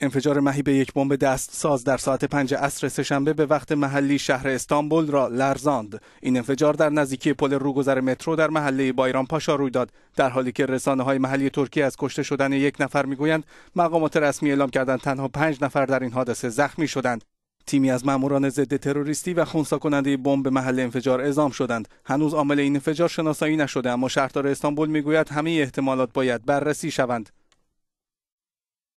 انفجار مهیب یک بمب دست ساز در ساعت پنج عصر سهشنبه به وقت محلی شهر استانبول را لرزاند. این انفجار در نزدیکی پل روگذر مترو در محله بایران پاشا روی داد. در حالی که رسانه های محلی ترکیه از کشته شدن یک نفر میگویند، مقامات رسمی اعلام کردند تنها پنج نفر در این حادثه زخمی شدند. تیمی از ماموران ضد تروریستی و خونسا کننده بمب به محل انفجار اعزام شدند هنوز عامل این انفجار شناسایی نشده اما شهردار استانبول میگوید همه احتمالات باید بررسی شوند